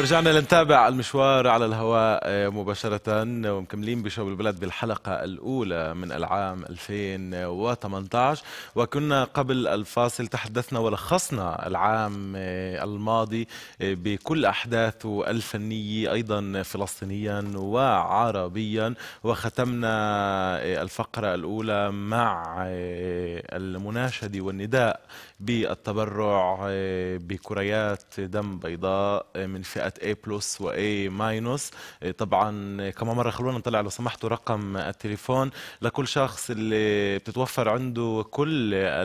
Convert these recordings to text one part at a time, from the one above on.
ورجعنا لنتابع المشوار على الهواء آه، مباشرة ومكملين بشو البلد بالحلقة الأولى من العام 2018 وكنا قبل الفاصل تحدثنا ولخصنا العام آه، الماضي آه، بكل أحداثه الفنية أيضا فلسطينيا وعربيا وختمنا الفقرة الأولى مع المناشدة والنداء بالتبرع بكريات دم بيضاء من فئة فئه A بلس و A ماينس طبعا كمان مره خلونا نطلع لو سمحتوا رقم التليفون لكل شخص اللي بتتوفر عنده كل إيه،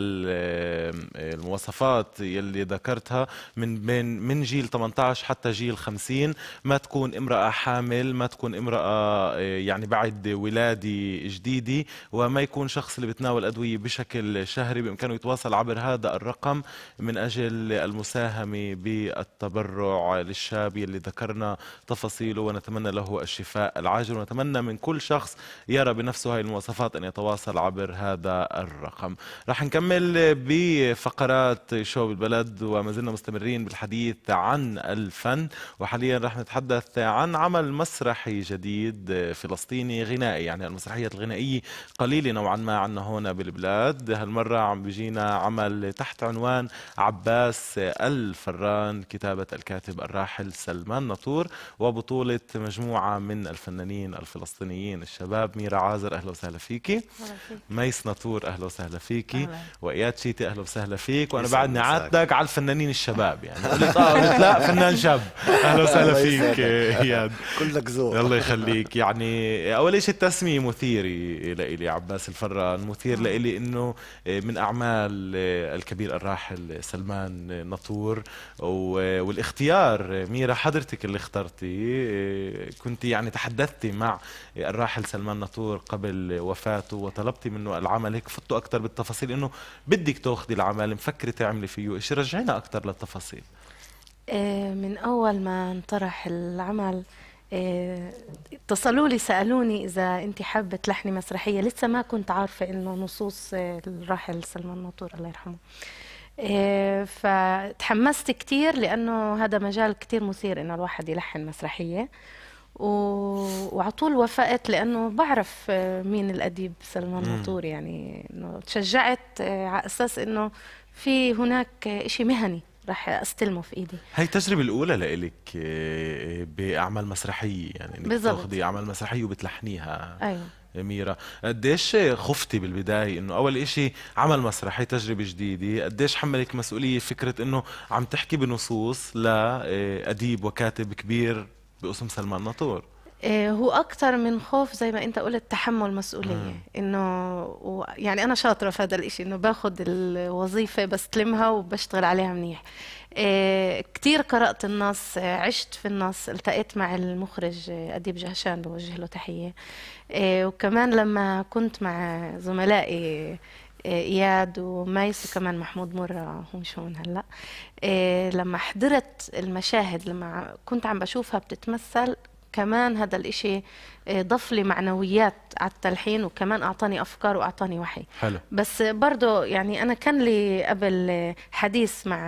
المواصفات يلي ذكرتها من بين من جيل 18 حتى جيل 50 ما تكون امراه حامل ما تكون امراه إيه، يعني بعد ولاده جديده وما يكون شخص اللي بتناول ادويه بشكل شهري بامكانه يتواصل عبر هذا الرقم من اجل المساهمه بالتبرع للشاب القلبي اللي ذكرنا تفاصيله ونتمنى له الشفاء العاجل ونتمنى من كل شخص يرى بنفسه هذه المواصفات أن يتواصل عبر هذا الرقم رح نكمل بفقرات شو بالبلد وما زلنا مستمرين بالحديث عن الفن وحاليا رح نتحدث عن عمل مسرحي جديد فلسطيني غنائي يعني المسرحيات الغنائية قليلة نوعا ما عنا هنا بالبلاد هالمرة عم بيجينا عمل تحت عنوان عباس الفران كتابة الكاتب الراحل سلمان نطور وبطولة مجموعة من الفنانين الفلسطينيين الشباب ميرا عازر أهلا وسهلا فيكي ميس نطور أهلا وسهلا فيكي وإياد شيتي أهلا وسهلا فيك وأنا بعدني نعاتك على الفنانين الشباب يعني قلت آه قلت لا فنان شاب أهلا وسهلا فيك إياد كلك زور الله يخليك يعني أول شيء التسمية مثيرة لإلي عباس الفران مثير نعم. لإلي إنه من أعمال الكبير الراحل سلمان نطور والاختيار ميرا حضرتك اللي اخترتي إيه، كنت يعني تحدثتي مع الراحل سلمان ناطور قبل وفاته وطلبتي منه العمل هيك فتوا اكثر بالتفاصيل انه بدك تاخذي العمل مفكره تعملي فيه ايش رجعينا اكثر للتفاصيل إيه، من اول ما انطرح العمل إيه، اتصلوا لي سالوني اذا انت حابه تلحني مسرحيه لسه ما كنت عارفه انه نصوص الراحل سلمان ناطور الله يرحمه إيه، فتحمست كتير لأنه هذا مجال كتير مثير إنه الواحد يلحن مسرحية و... وعلى طول وافقت لانه بعرف آه، مين الاديب سلمان مطور يعني انه تشجعت آه، على اساس انه في هناك شيء مهني راح استلمه في ايدي هاي التجربه الاولى لإلك آه، باعمال مسرحيه يعني انك بتاخذي اعمال مسرحيه وبتلحنيها ايوه ميرا قديش خفتي بالبداية انه اول اشي عمل مسرحي تجربة جديدة قديش حملك مسؤولية فكرة انه عم تحكي بنصوص لأديب آه، وكاتب كبير باسم سلمان ناطور آه، هو اكثر من خوف زي ما انت قلت تحمل مسؤوليه انه يعني انا شاطره في هذا الشيء انه باخذ الوظيفه بستلمها وبشتغل عليها منيح إيه، كثير قرأت النص عشت في النص التقيت مع المخرج أديب جهشان بوجه له تحية إيه، وكمان لما كنت مع زملائي إيه، اياد وميس وكمان محمود مره هم شون هلا لما حضرت المشاهد لما كنت عم بشوفها بتتمثل كمان هذا الإشي آه، ضف لي معنويات على التلحين وكمان أعطاني أفكار وأعطاني وحي حلو. بس برضو يعني أنا كان لي قبل حديث مع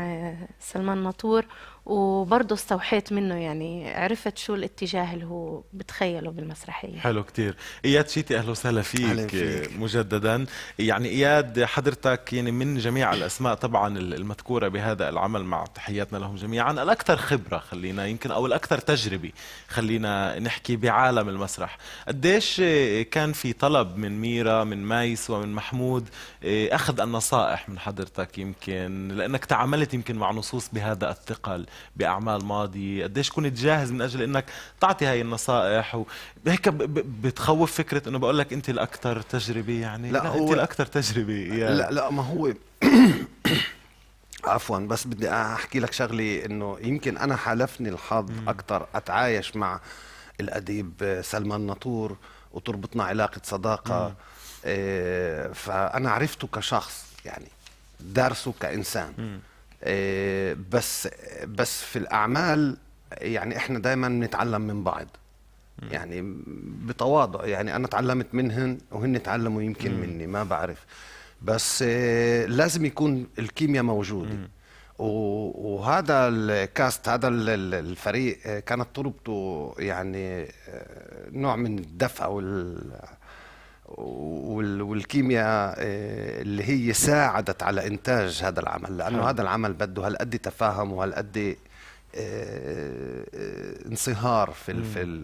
سلمان نطور وبرضه استوحيت منه يعني عرفت شو الاتجاه اللي هو بتخيله بالمسرحية حلو كتير إياد شيتي أهلا وسهلا فيك, فيك مجددا يعني إياد حضرتك يعني من جميع الأسماء طبعا المذكورة بهذا العمل مع تحياتنا لهم جميعا الأكثر خبرة خلينا يمكن أو الأكثر تجربة خلينا نحكي بعالم المسرح قديش كان في طلب من ميرا من مايس ومن محمود إيه، أخذ النصائح من حضرتك يمكن لأنك تعاملت يمكن مع نصوص بهذا الثقل باعمال ماضيه قديش كنت جاهز من اجل انك تعطي هاي النصائح وهيك بتخوف فكره انه بقول لك انت الاكثر تجربه يعني لا, لا انت الاكثر تجربه يعني. لا لا ما هو عفوا بس بدي احكي لك شغله انه يمكن انا حالفني الحظ اكثر اتعايش مع الاديب سلمان ناطور وتربطنا علاقه صداقه إيه فانا عرفته كشخص يعني درسه كانسان آه، بس بس في الاعمال يعني احنا دائما بنتعلم من بعض يعني بتواضع يعني انا تعلمت منهم وهن تعلموا يمكن مني ما بعرف بس آه، لازم يكون الكيمياء موجوده وهذا الكاست هذا الفريق آه، كانت طلبته يعني نوع من الدفء وال والكيمياء آه، اللي هي ساعدت على انتاج هذا العمل لانه نعم. هذا العمل بده هالقد تفاهم وهالقد آه، آه، انصهار في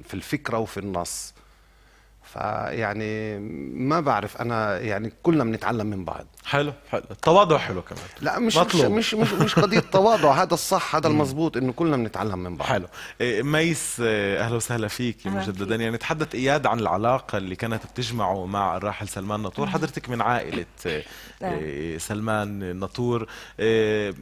في الفكره وفي النص فيعني ما بعرف انا يعني كلنا بنتعلم من بعض حلو حلو التواضع حلو كمان لا مش مطلوب. مش مش مش قضيه تواضع هذا الصح هذا المزبوط انه كلنا بنتعلم من بعض حلو إيه، ميس إيه، اهلا وسهلا فيك مجددا يعني تحدث اياد عن العلاقه اللي كانت بتجمعه مع الراحل سلمان ناطور حضرتك من عائله إيه، سلمان ناطور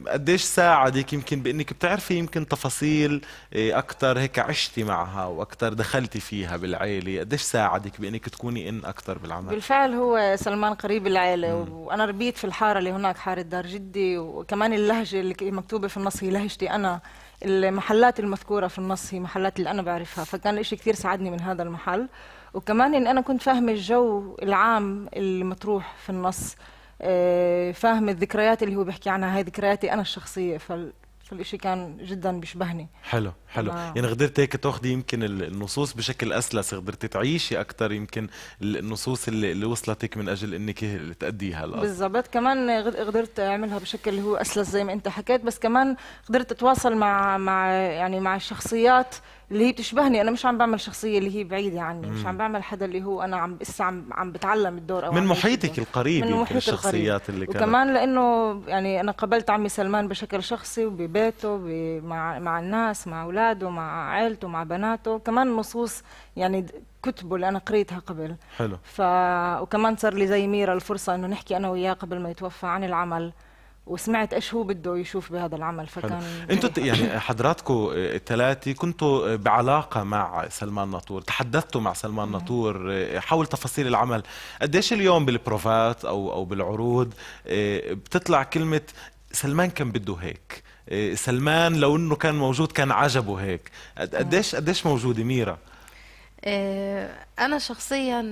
قديش ساعدك يمكن بانك بتعرفي يمكن تفاصيل اكثر هيك عشتي معها واكثر دخلتي فيها بالعائله قديش ساعدك بانك تكوني ان اكثر بالعمل بالفعل هو سلمان قريب العيله وانا ربي تربيت في الحاره اللي هناك حاره دار جدي وكمان اللهجه اللي مكتوبه في النص هي لهجتي انا المحلات المذكوره في النص هي محلات اللي انا بعرفها فكان الشيء كثير ساعدني من هذا المحل وكمان ان انا كنت فاهمه الجو العام المطروح في النص آه، فاهم الذكريات اللي هو بيحكي عنها هاي ذكرياتي انا الشخصيه فال فالإشي كان جدا بيشبهني حلو حلو ما. يعني قدرت هيك تاخذي يمكن النصوص بشكل اسلس قدرتي تعيشي اكثر يمكن النصوص اللي, اللي وصلتك من اجل انك تاديها بالضبط كمان قدرت اعملها بشكل هو اسلس زي ما انت حكيت بس كمان قدرت اتواصل مع مع يعني مع الشخصيات اللي هي بتشبهني انا مش عم بعمل شخصيه اللي هي بعيده عني مم. مش عم بعمل حدا اللي هو انا عم لسه عم عم بتعلم الدور او من محيطك القريب من محيط الشخصيات اللي كانت وكمان لانه يعني انا قابلت عمي سلمان بشكل شخصي وببيته مع مع الناس مع اولاده مع عائلته مع بناته كمان نصوص يعني كتبه اللي انا قريتها قبل حلو ف وكمان صار لي زي ميرا الفرصه انه نحكي انا وياه قبل ما يتوفى عن العمل وسمعت ايش هو بده يشوف بهذا العمل فكان انتوا يعني حضراتكم الثلاثه كنتوا بعلاقه مع سلمان ناطور تحدثتوا مع سلمان ناطور نعم. آه، حول تفاصيل العمل قديش اليوم بالبروفات او او بالعروض آه، بتطلع كلمه سلمان كان بده هيك آه، سلمان لو انه كان موجود كان عجبه هيك نعم. قديش قديش موجوده ميرا انا شخصيا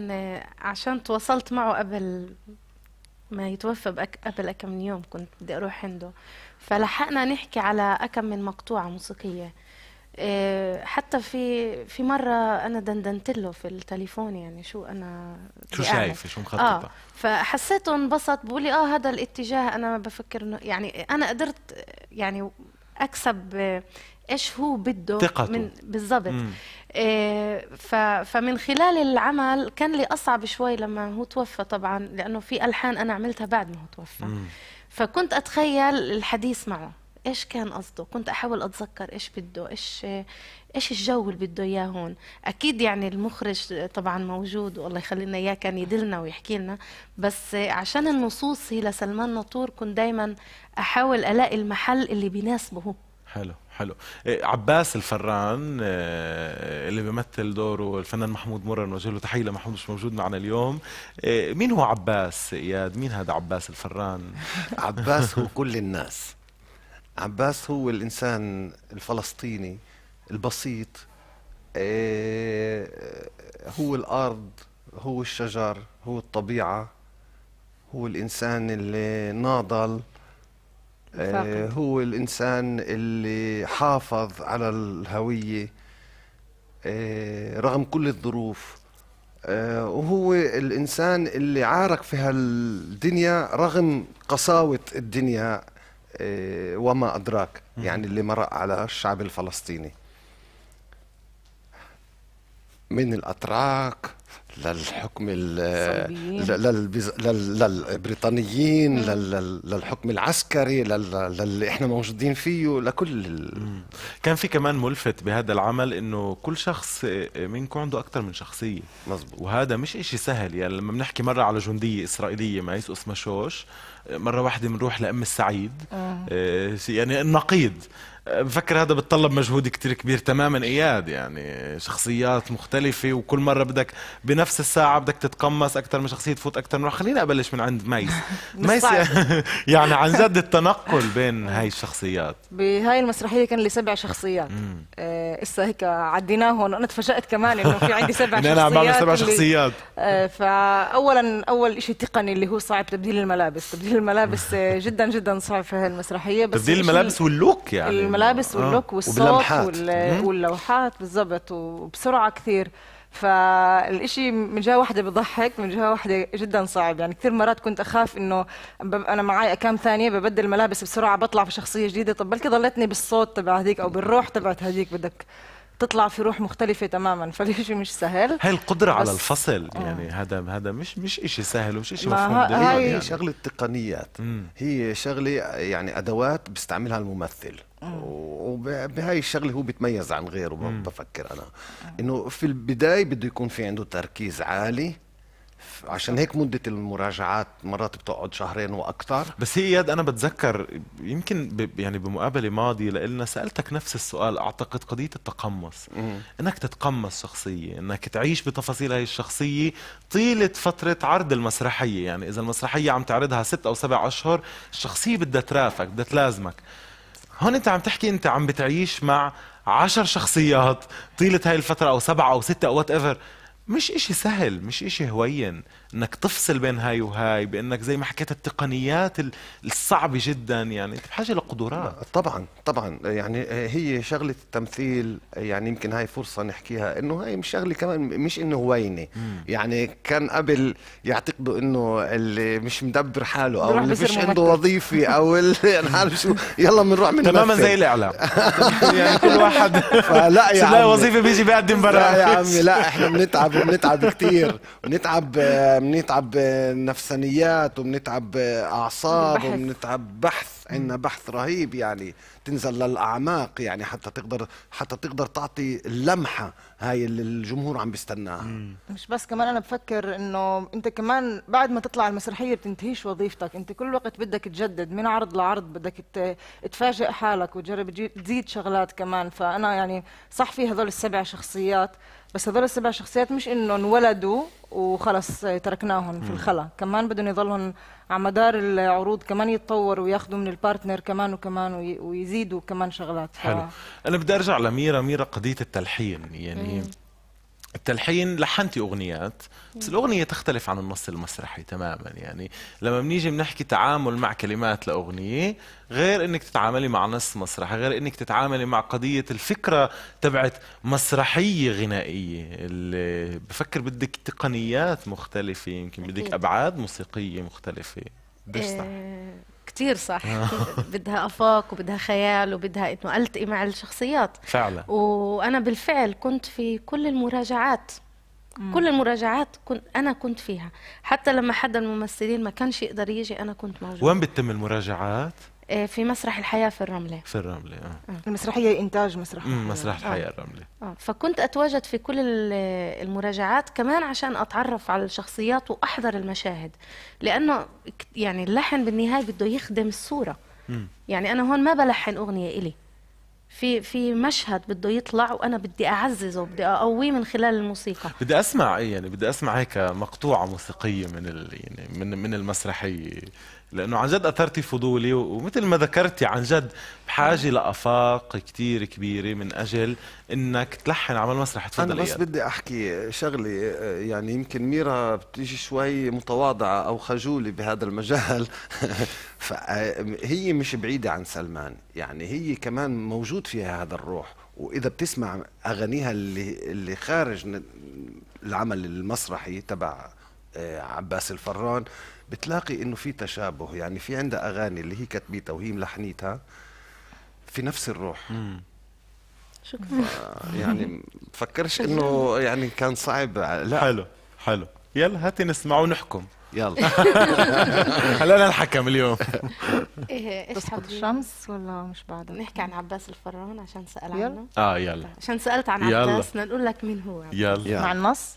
عشان تواصلت معه قبل ما يتوفى قبل كم من يوم كنت بدي اروح عنده فلحقنا نحكي على كم من مقطوعه موسيقيه آه، حتى في في مره انا دندنت له في التليفون يعني شو انا شو شايفه شو مخططه آه فحسيته انبسط بقول لي اه هذا الاتجاه انا بفكر انه يعني انا قدرت يعني اكسب ايش هو بده ثقته من بالضبط إيه فمن خلال العمل كان لي اصعب شوي لما هو توفى طبعا لانه في الحان انا عملتها بعد ما هو توفى مم. فكنت اتخيل الحديث معه ايش كان قصده كنت احاول اتذكر ايش بده ايش ايش الجو اللي بده اياه هون اكيد يعني المخرج طبعا موجود والله يخلينا اياه كان يدلنا ويحكي لنا بس عشان النصوص هي لسلمان ناطور كنت دائما احاول الاقي المحل اللي بيناسبه حلو حلو إيه، عباس الفران إيه، اللي بيمثل دوره الفنان محمود مرر نوجه له تحيه لمحمود مش موجود معنا اليوم إيه، مين هو عباس اياد مين هذا عباس الفران عباس هو كل الناس عباس هو الانسان الفلسطيني البسيط هو الارض هو الشجر هو الطبيعه هو الانسان اللي ناضل آه، هو الإنسان اللي حافظ على الهوية آه، رغم كل الظروف آه، وهو الإنسان اللي عارك في هالدنيا رغم قساوة الدنيا وما أدراك يعني اللي مرق على الشعب الفلسطيني من الأتراك للحكم للبريطانيين للحكم العسكري للي احنا موجودين فيه لكل كان في كمان ملفت بهذا العمل انه كل شخص منكم عنده اكثر من شخصيه مزبوط. وهذا مش إشي سهل يعني لما بنحكي مره على جنديه اسرائيليه معيس اسمها شوش مره واحده بنروح لام السعيد آه. آه، يعني النقيض بفكر هذا بتطلب مجهود كتير كبير تماما اياد يعني شخصيات مختلفه وكل مره بدك بنفس الساعه بدك تتقمص اكثر من شخصيه تفوت اكثر من خليني ابلش من عند ميس ميس يعني عن جد التنقل بين هاي الشخصيات بهاي المسرحيه كان لي سبع شخصيات هسه آه هيك عديناهم انا تفاجات كمان انه في عندي سبع شخصيات يعني انا عم بعمل سبع شخصيات آه فاولا اول شيء تقني اللي هو صعب تبديل الملابس تبديل الملابس آه، جدا جدا صعب في هاي المسرحيه بس تبديل الملابس واللوك يعني الملابس آه، واللوك والصوت واللوحات, واللوحات بالضبط وبسرعه كثير فالشيء من جهه واحده بضحك من جهه واحده جدا صعب يعني كثير مرات كنت اخاف انه انا معي كام ثانيه ببدل ملابس بسرعه بطلع في شخصيه جديده طب بلكي ضلتني بالصوت تبع هذيك او بالروح تبعت هذيك بدك تطلع في روح مختلفة تماما فالشيء مش سهل هاي القدرة على الفصل آه. يعني هذا هذا مش مش شيء سهل ومش شيء مفهوم هاي يعني. شغلة تقنيات هي شغلة يعني أدوات بيستعملها الممثل وبهاي الشغله هو بيتميز عن غيره مم. بفكر انا آه. انه في البدايه بده يكون في عنده تركيز عالي عشان هيك مدة المراجعات مرات بتقعد شهرين وأكثر بس هي إياد أنا بتذكر يمكن ب يعني بمقابلة ماضية لإلنا سألتك نفس السؤال أعتقد قضية التقمص مم. إنك تتقمص شخصية إنك تعيش بتفاصيل هاي الشخصية طيلة فترة عرض المسرحية يعني إذا المسرحية عم تعرضها ست أو سبع أشهر الشخصية بدها ترافق بدها تلازمك هون انت عم تحكي انت عم بتعيش مع عشر شخصيات طيلة هاي الفترة أو سبعة أو ستة أو وات ايفر مش إشي سهل مش إشي هوين انك تفصل بين هاي وهاي بانك زي ما حكيت التقنيات الصعبه جدا يعني انت بحاجه لقدرات آه، طبعا طبعا يعني هي شغله التمثيل يعني يمكن هاي فرصه نحكيها انه هاي مش شغله كمان مش انه هوينه يعني كان قبل يعتقدوا انه اللي مش مدبر حاله او اللي مش عنده وظيفه او اللي عارف يعني شو يلا بنروح من تماما زي الاعلام يعني كل واحد فلا يا عمي وظيفه بيجي بيقدم برامج لا يا عمي لا احنا بنتعب بنتعب وبنتعب كثير بنتعب بنتعب نفسانيات وبنتعب اعصاب وبنتعب بحث عندنا بحث رهيب يعني تنزل للاعماق يعني حتى تقدر حتى تقدر تعطي اللمحه هاي اللي الجمهور عم بيستناها مش بس كمان انا بفكر انه انت كمان بعد ما تطلع المسرحيه بتنتهيش وظيفتك انت كل وقت بدك تجدد من عرض لعرض بدك تفاجئ حالك وتجرب تزيد شغلات كمان فانا يعني صح في هذول السبع شخصيات بس هذول السبع شخصيات مش انه انولدوا وخلص تركناهم في الخلا كمان بدهم يضلهم على مدار العروض كمان يتطوروا وياخذوا من البارتنر كمان وكمان ويزيدوا كمان شغلات ف... حلو انا بدي ارجع لميرا ميرا قضيه التلحين يعني مم. التلحين لحنتي اغنيات بس الاغنيه تختلف عن النص المسرحي تماما يعني لما بنيجي بنحكي تعامل مع كلمات لاغنيه غير انك تتعاملي مع نص مسرحي غير انك تتعاملي مع قضيه الفكره تبعت مسرحيه غنائيه اللي بفكر بدك تقنيات مختلفه يمكن بدك ابعاد موسيقيه مختلفه بس صح آه، كتير صح آه. بدها افاق وبدها خيال وبدها انه التقي مع الشخصيات فعلا وانا بالفعل كنت في كل المراجعات مم. كل المراجعات كنت انا كنت فيها حتى لما حدا الممثلين ما كانش يقدر يجي انا كنت موجوده وين بتتم المراجعات آه، في مسرح الحياة في الرملة في الرملة آه. آه. المسرحية إنتاج مسرح الحياة مسرح آه. الحياة آه. الرملة آه. فكنت أتواجد في كل المراجعات كمان عشان أتعرف على الشخصيات وأحضر المشاهد لأنه يعني اللحن بالنهاية بده يخدم الصورة م. يعني أنا هون ما بلحن أغنية إلي في في مشهد بده يطلع وانا بدي اعززه بدي اقويه من خلال الموسيقى بدي اسمع إيه يعني بدي اسمع هيك مقطوعه موسيقيه من ال يعني من من المسرحيه لانه عن جد اثرتي فضولي ومثل ما ذكرتي عن جد بحاجه لافاق كثير كبيره من اجل انك تلحن عمل مسرح تفضل انا بس بدي احكي شغله يعني يمكن ميرا بتيجي شوي متواضعه او خجوله بهذا المجال فهي مش بعيده عن سلمان يعني هي كمان موجود فيها هذا الروح واذا بتسمع اغانيها اللي اللي خارج العمل المسرحي تبع آه، عباس الفران بتلاقي انه في تشابه يعني في عندها اغاني اللي هي كتبيتها وهي ملحنيتها في نفس الروح مم. شكرا يعني فكرش انه يعني كان صعب لا حلو حلو يلا هاتي نسمع ونحكم يلا هلا انا الحكم اليوم ايه ايش حابب الشمس ولا مش بعد نحكي عن عباس الفران عشان سال عنه يلا. اه يلا عشان سالت عن عباس نقول لك مين هو يلا مع النص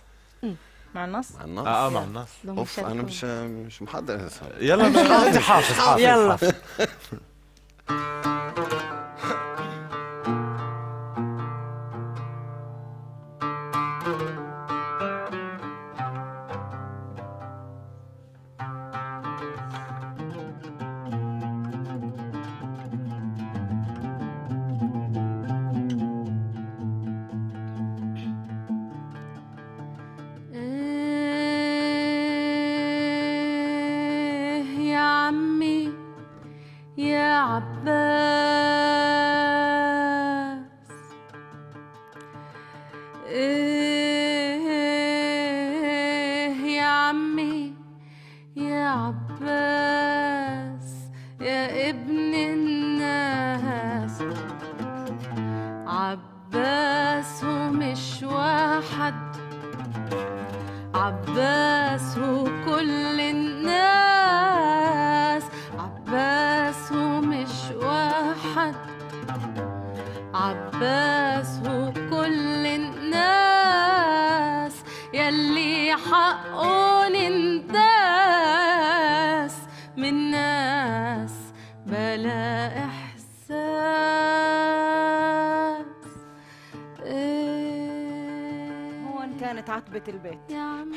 مع النص مع النص اه اه مع النص اوف انا مش مش محضر يلا مش حافظ حافظ يلا عباس وكل الناس عباس ومش واحد عباس وكل الناس يلي حقه بحبة البيت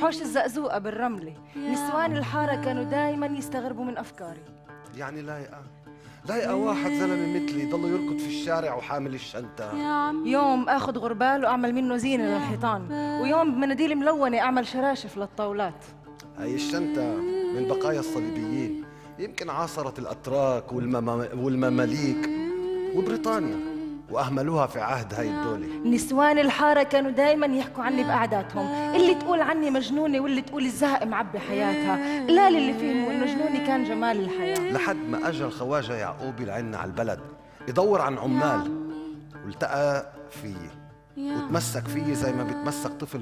حوش الزقزوقة بالرملة نسوان الحارة كانوا دايما يستغربوا من أفكاري يعني لايقة لايقة واحد زلمة مثلي ضل يركض في الشارع وحامل الشنطة يوم آخذ غربال وأعمل منه زينة للحيطان ويوم بمناديل ملونة أعمل شراشف للطاولات هاي الشنطة من بقايا الصليبيين يمكن عاصرت الأتراك والمماليك وبريطانيا واهملوها في عهد هاي الدوله نسوان الحاره كانوا دائما يحكوا عني بقعداتهم اللي تقول عني مجنونه واللي تقول الزهق معبي حياتها لا اللي فهموا انه كان جمال الحياه لحد ما اجى الخواجه يعقوب لعنا على البلد يدور عن عمال والتقى فيه وتمسك فيه زي ما بيتمسك طفل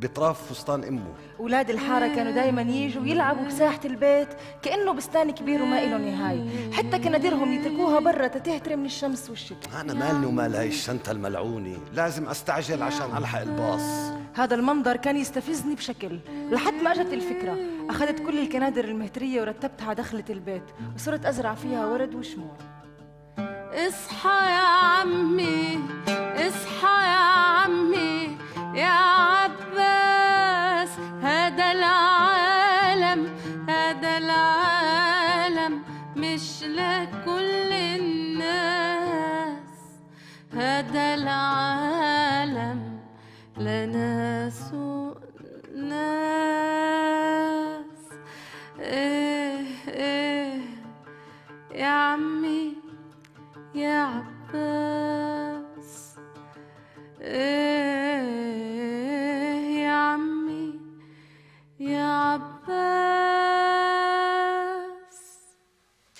بطراف فستان امه اولاد الحاره كانوا دائما يجوا يلعبوا بساحه البيت كانه بستان كبير وما له نهايه حتى كنادرهم يتركوها برا تتهتر من الشمس والشتاء انا مالي ومال هاي الشنطه الملعونه لازم استعجل عشان الحق الباص هذا المنظر كان يستفزني بشكل لحد ما اجت الفكره اخذت كل الكنادر المهتريه ورتبتها على دخله البيت وصرت ازرع فيها ورد وشموع اصحى يا عمي اصحى يا عمي يا عباس هذا العالم هذا العالم مش لكل الناس هذا العالم لناس ناس يا عباس ايه يا عمي يا عباس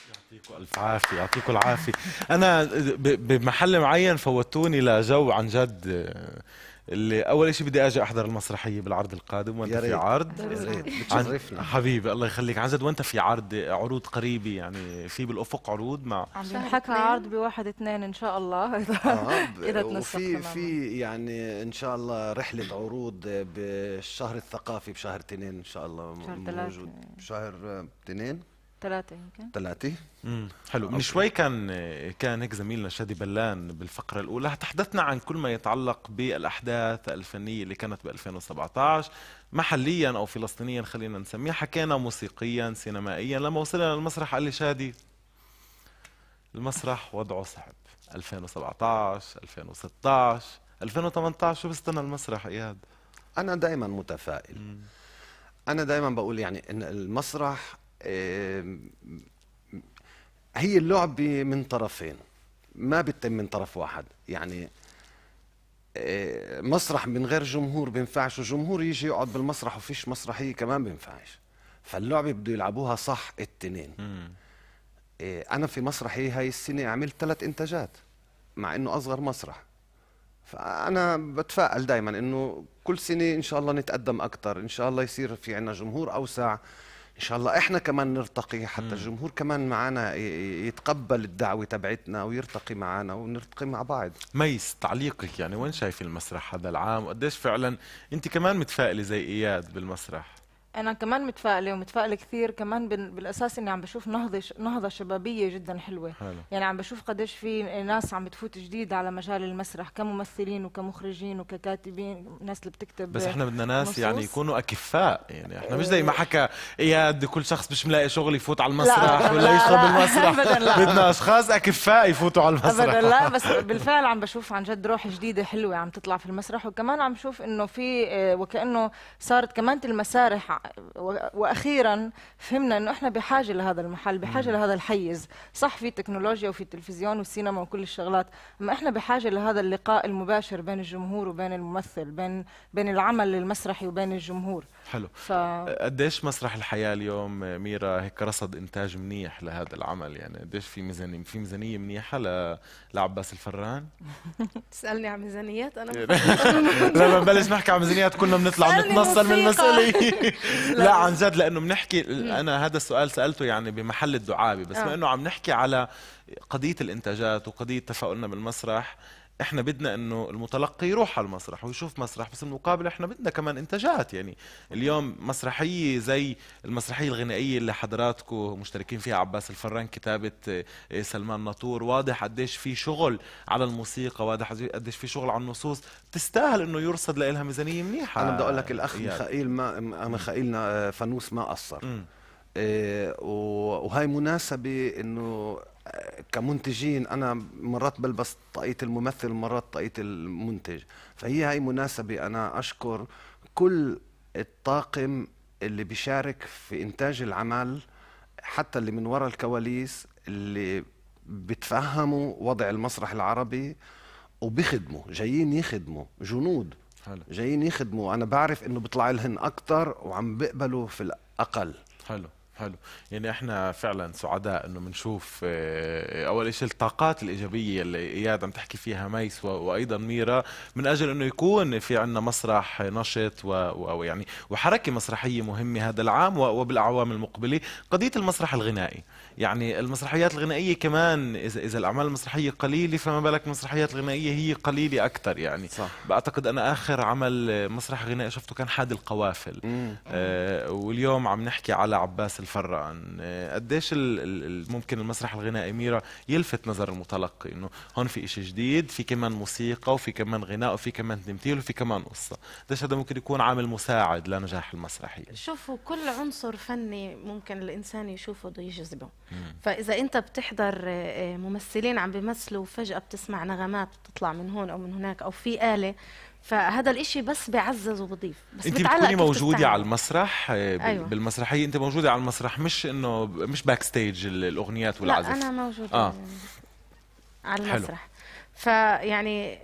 يعطيكم الف عافيه يعطيكم العافيه انا بمحل معين فوتوني لجو عن جد اللي اول شيء بدي اجي احضر المسرحيه بالعرض القادم وانت في عرض عن... حبيبي الله يخليك عن جد وانت في عرض عروض قريبه يعني في بالافق عروض مع حكى عرض بواحد اثنين ان شاء الله اذا اذا آه، اذا وفي في يعني ان شاء الله رحله عروض بالشهر الثقافي بشهر اثنين ان شاء الله شهر موجود بشهر اثنين ثلاثة يمكن ثلاثة امم حلو من شوي كان كان هيك زميلنا شادي بلان بالفقرة الأولى تحدثنا عن كل ما يتعلق بالأحداث الفنية اللي كانت ب 2017 محليا أو فلسطينيا خلينا نسميها حكينا موسيقيا سينمائيا لما وصلنا للمسرح قال لي شادي المسرح وضعه صعب 2017 2016 2018 شو بستنى المسرح إياد؟ أنا دائما متفائل مم. أنا دائما بقول يعني إن المسرح هي اللعبة من طرفين ما بتتم من طرف واحد يعني آه، مسرح من غير جمهور بينفعش وجمهور يجي يقعد بالمسرح وفيش مسرحية كمان بينفعش فاللعبة بده يلعبوها صح التنين آه، أنا في مسرحي هاي السنة عملت ثلاث إنتاجات مع إنه أصغر مسرح فأنا بتفائل دائما إنه كل سنة إن شاء الله نتقدم أكثر إن شاء الله يصير في عنا جمهور أوسع ان شاء الله احنا كمان نرتقي حتى مم. الجمهور كمان معنا يتقبل الدعوه تبعتنا ويرتقي معنا ونرتقي مع بعض ميس تعليقك يعني وين شايف المسرح هذا العام وقديش فعلا انت كمان متفائله زي اياد بالمسرح انا كمان متفائله ومتفائله كثير كمان بالاساس اني عم بشوف نهضه نهضه شبابيه جدا حلوه حلو. يعني عم بشوف قديش في ناس عم بتفوت جديد على مجال المسرح كممثلين وكمخرجين وككاتبين ناس اللي بتكتب بس احنا بدنا ناس مصوص. يعني يكونوا اكفاء يعني احنا مش زي ما إيه. حكى اياد كل شخص مش ملاقي شغل يفوت على المسرح ولا يشرب المسرح بدنا اشخاص اكفاء يفوتوا على المسرح ابدا لا بس بالفعل عم بشوف عن جد روح جديده حلوه عم تطلع في المسرح وكمان عم بشوف انه في آه، وكانه صارت كمان المسارح واخيرا فهمنا انه احنا بحاجه لهذا المحل بحاجه لهذا الحيز صح في تكنولوجيا وفي تلفزيون وسينما وكل الشغلات اما احنا بحاجه لهذا اللقاء المباشر بين الجمهور وبين الممثل بين بين العمل المسرحي وبين الجمهور حلو ف... قديش مسرح الحياه اليوم ميرا هيك رصد انتاج منيح لهذا العمل يعني قديش في ميزانيه في ميزانيه منيحه ل... لعباس الفران تسالني عن ميزانيات انا لما بلش نحكي عن ميزانيات كنا بنطلع بنتنصل من المسؤوليه لا عن جد لانه بنحكي انا هذا السؤال سالته يعني بمحل الدعابه بس آه. ما انه عم نحكي على قضيه الانتاجات وقضيه تفاؤلنا بالمسرح احنا بدنا انه المتلقي يروح على المسرح ويشوف مسرح بس بالمقابل احنا بدنا كمان انتاجات يعني اليوم مسرحيه زي المسرحيه الغنائيه اللي حضراتكم مشتركين فيها عباس الفران كتابه آه، سلمان ناطور واضح قديش في شغل على الموسيقى واضح قديش في شغل على النصوص تستاهل انه يرصد لها ميزانيه منيحه انا بدي اقول لك الاخ يعني. ميخائيل ما ميخائيلنا فانوس ما قصر إيه وهي مناسبة انه كمنتجين انا مرات بلبس طاقيه الممثل ومرات طاقيه المنتج فهي هاي مناسبه انا اشكر كل الطاقم اللي بيشارك في انتاج العمل حتى اللي من وراء الكواليس اللي بتفهموا وضع المسرح العربي وبيخدموا جايين يخدموا جنود حلو. جايين يخدموا انا بعرف انه بيطلع لهم اكثر وعم بيقبلوا في الاقل حلو حلو يعني احنا فعلا سعداء انه بنشوف آه، آه، اول شيء الطاقات الايجابيه اللي اياد عم تحكي فيها ميس وايضا ميرا من اجل انه يكون في عندنا مسرح نشط ويعني وحركه مسرحيه مهمه هذا العام وبالاعوام المقبله قضيه المسرح الغنائي يعني المسرحيات الغنائيه كمان اذا اذا الاعمال المسرحيه قليله فما بالك المسرحيات الغنائيه هي قليله اكثر يعني صح. بعتقد انا اخر عمل مسرح غنائي شفته كان حاد القوافل آه واليوم عم نحكي على عباس الفرقان آه، قديش ممكن المسرح الغنائي ميرا يلفت نظر المتلقي انه هون في شيء جديد في كمان موسيقى وفي كمان غناء وفي كمان تمثيل وفي كمان قصه قديش هذا ممكن يكون عامل مساعد لنجاح المسرحيه شوفوا كل عنصر فني ممكن الانسان يشوفه بده يجذبه فاذا انت بتحضر آه، آه، ممثلين عم بيمثلوا وفجاه بتسمع نغمات بتطلع من هون او من هناك او في اله فهذا الاشي بس بعزز وبضيف بس انت بتكوني موجوده على المسرح آه، أيوة. بالمسرحيه انت موجوده على المسرح مش انه مش باك ستيج الاغنيات والعزف لا انا موجوده آه. على المسرح فيعني ال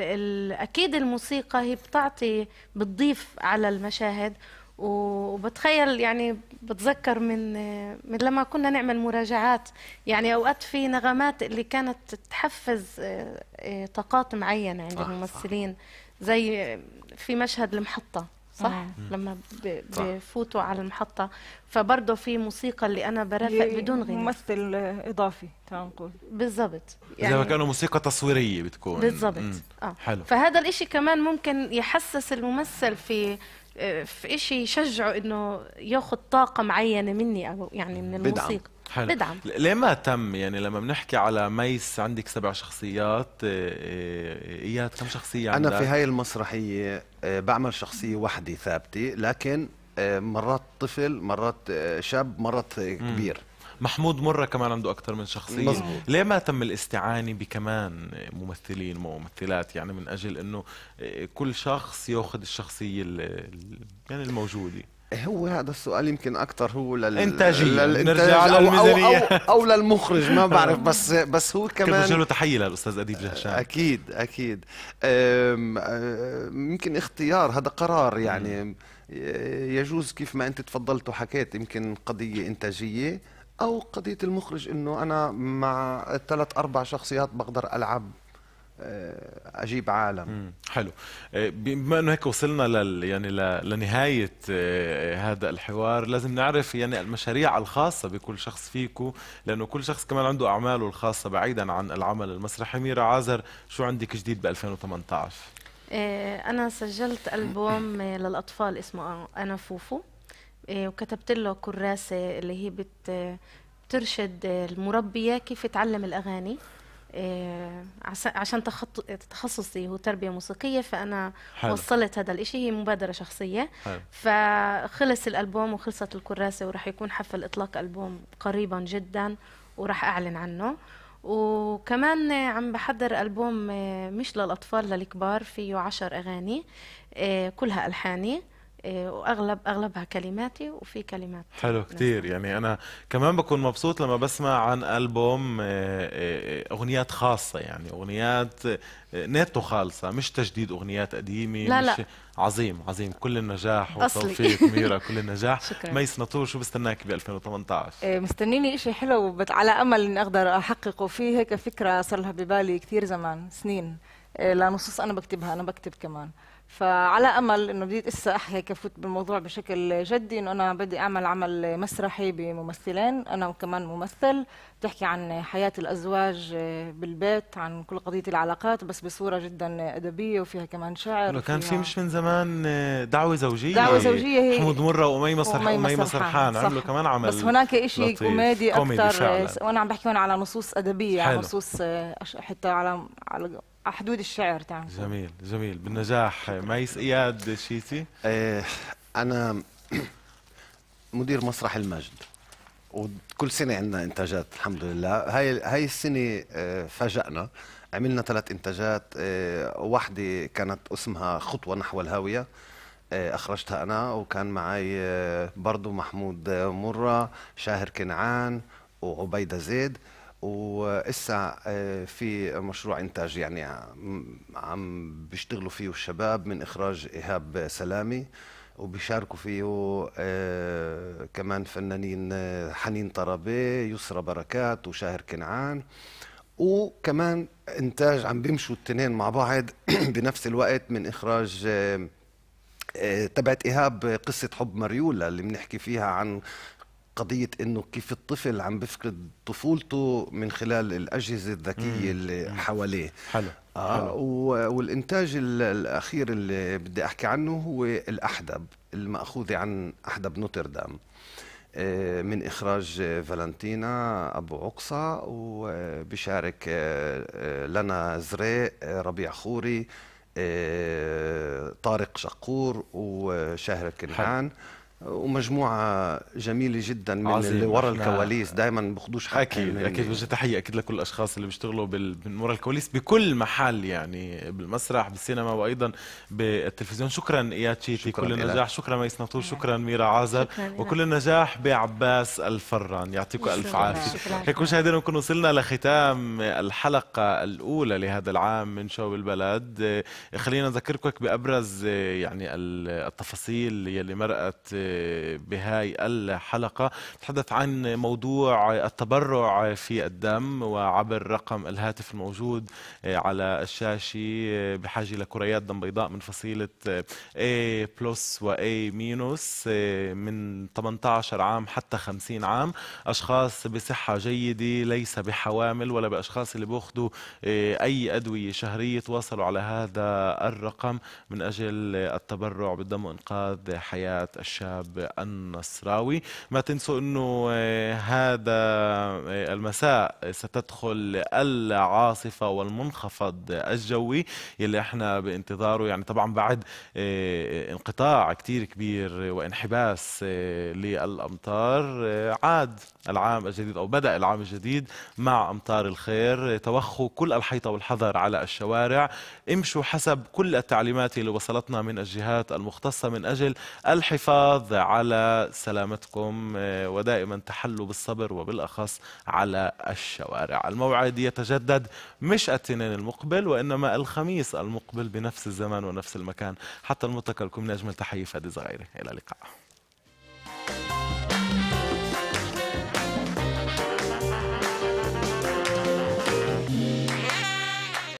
ال اكيد الموسيقى هي بتعطي بتضيف على المشاهد وبتخيل يعني بتذكر من من لما كنا نعمل مراجعات يعني اوقات في نغمات اللي كانت تحفز آه، آه، طاقات معينه عند الممثلين آه. زي في مشهد المحطه صح آه. لما بفوتوا على المحطه فبرضه في موسيقى اللي انا برافق بدون غناء ممثل اضافي تعال نقول بالضبط يعني زي ما يعني كانوا موسيقى تصويريه بتكون بالضبط اه حلو فهذا الاشي كمان ممكن يحسس الممثل في آه، في إشي يشجعه انه ياخذ طاقه معينه مني او يعني من الموسيقى بدعم. حلو بدعم ليه ما تم يعني لما بنحكي على ميس عندك سبع شخصيات آه، آه، اياد كم شخصيه عندك؟ انا في هاي المسرحيه آه، بعمل شخصيه وحده ثابته لكن مرات طفل مرات شاب مرات كبير م. محمود مرة كمان عنده أكثر من شخصية مزبوط. ليه ما تم الاستعانة بكمان ممثلين وممثلات يعني من أجل أنه كل شخص يأخذ الشخصية يعني الموجودة هو هذا السؤال يمكن اكثر هو لل انتاجي نرجع للميزانيه أو, أو, او للمخرج ما بعرف بس بس هو كمان كنت له تحيه للاستاذ اديب جهشان اكيد اكيد يمكن اختيار هذا قرار يعني يجوز كيف ما انت تفضلت وحكيت يمكن قضيه انتاجيه او قضيه المخرج انه انا مع ثلاث اربع شخصيات بقدر العب آه، اجيب عالم حلو آه، بما انه هيك وصلنا لل يعني لنهايه آه، هذا الحوار لازم نعرف يعني المشاريع الخاصه بكل شخص فيكم لانه كل شخص كمان عنده اعماله الخاصه بعيدا عن العمل المسرحي ميرا عازر شو عندك جديد ب 2018 انا سجلت البوم للاطفال اسمه انا فوفو وكتبت له كراسه اللي هي بت... بترشد المربيه كيف تعلم الاغاني آه، عشان تخصصي هو تربية موسيقية فأنا حلو. وصلت هذا الإشي هي مبادرة شخصية حلو. فخلص الألبوم وخلصت الكراسة وراح يكون حفل إطلاق ألبوم قريبا جدا وراح أعلن عنه وكمان عم بحضر ألبوم آه، مش للأطفال للكبار فيه عشر أغاني آه، كلها ألحاني واغلب اغلبها كلماتي وفي كلمات حلو كثير يعني انا كمان بكون مبسوط لما بسمع عن البوم آه، آه، آه، اغنيات خاصه يعني اغنيات نيتو خالصه مش تجديد اغنيات قديمه لا مش لا. عظيم عظيم كل النجاح والتوفيق ميرا كل النجاح شكرا ميس نطور شو بستناك ب 2018 مستنيني شيء حلو على امل اني اقدر احققه في هيك فكره صار لها ببالي كثير زمان سنين لنصوص انا بكتبها انا بكتب كمان فعلى امل انه بدي اسا هيك فوت بالموضوع بشكل جدي انه انا بدي اعمل عمل مسرحي بممثلين انا وكمان ممثل بتحكي عن حياه الازواج بالبيت عن كل قضيه العلاقات بس بصوره جدا ادبيه وفيها كمان شعر كان في مش من زمان دعوه زوجيه دعوه زوجيه هي حمود مره وامي سرحان ومي مسرحان عملوا كمان عمل بس هناك شيء كوميدي اكثر وانا عم بحكي هون على نصوص ادبيه حلو. على نصوص آه، حتى على على آه، حدود الشعر تعمل جميل جميل بالنجاح ميس اياد شيتي ايه انا مدير مسرح المجد وكل سنه عندنا انتاجات الحمد لله هاي هاي السنه آه، فاجأنا عملنا ثلاث انتاجات آه، واحده كانت اسمها خطوه نحو الهاويه اخرجتها انا وكان معي برضو محمود مره شاهر كنعان وعبيده زيد وإسا آه، في مشروع إنتاج يعني عم بيشتغلوا فيه الشباب من إخراج إيهاب سلامي وبيشاركوا فيه آه، كمان فنانين آه، حنين طرابي يسرى بركات وشاهر كنعان وكمان إنتاج عم بيمشوا التنين مع بعض بنفس الوقت من إخراج تبعت ايهاب قصه حب مريولا اللي بنحكي فيها عن قضيه انه كيف الطفل عم بفقد طفولته من خلال الاجهزه الذكيه اللي حواليه حلو آه والانتاج الاخير اللي بدي احكي عنه هو الاحدب الماخوذه عن احدب نوتردام آه، من اخراج فالنتينا ابو عقصة وبشارك آه، آه، لنا زريق ربيع خوري طارق شقور وشاهر كنعان حلو. ومجموعه جميله جدا من اللي ورا الكواليس دائما بخدوش حق اكيد اكيد تحيه اكيد لكل الاشخاص اللي بيشتغلوا بال... من ورا الكواليس بكل محل يعني بالمسرح بالسينما وايضا بالتلفزيون شكرا اياد شيتي كل النجاح شكرا ميس نطور نعم. شكرا ميرا عازر وكل النجاح بعباس الفران يعطيكم الف عافيه هيك مشاهدينا بنكون وصلنا لختام الحلقه الاولى لهذا العام من شو بالبلد خلينا نذكركم بابرز يعني التفاصيل يلي مرقت بهاي الحلقة تحدث عن موضوع التبرع في الدم وعبر رقم الهاتف الموجود آه، على الشاشة آه، بحاجة لكريات دم بيضاء من فصيلة آه، A بلس و A مينوس من 18 عام حتى 50 عام أشخاص بصحة جيدة ليس بحوامل ولا بأشخاص اللي بياخذوا أي أدوية شهرية تواصلوا على هذا الرقم من أجل التبرع بالدم وإنقاذ حياة الشاب ايهاب النصراوي ما تنسوا انه آه، هذا آه، المساء ستدخل العاصفة والمنخفض الجوي يلي احنا بانتظاره يعني طبعا بعد آه، انقطاع كتير كبير وانحباس للامطار عاد العام الجديد او بدأ العام الجديد مع امطار الخير توخوا كل الحيطة والحذر على الشوارع امشوا حسب كل التعليمات اللي وصلتنا من الجهات المختصة من اجل الحفاظ الحفاظ على سلامتكم آه، ودائما تحلوا بالصبر وبالأخص على الشوارع الموعد يتجدد مش الاثنين المقبل وإنما الخميس المقبل بنفس الزمان ونفس المكان حتى المتكلكم لكم نجم تحيه فادي زغيري إلى اللقاء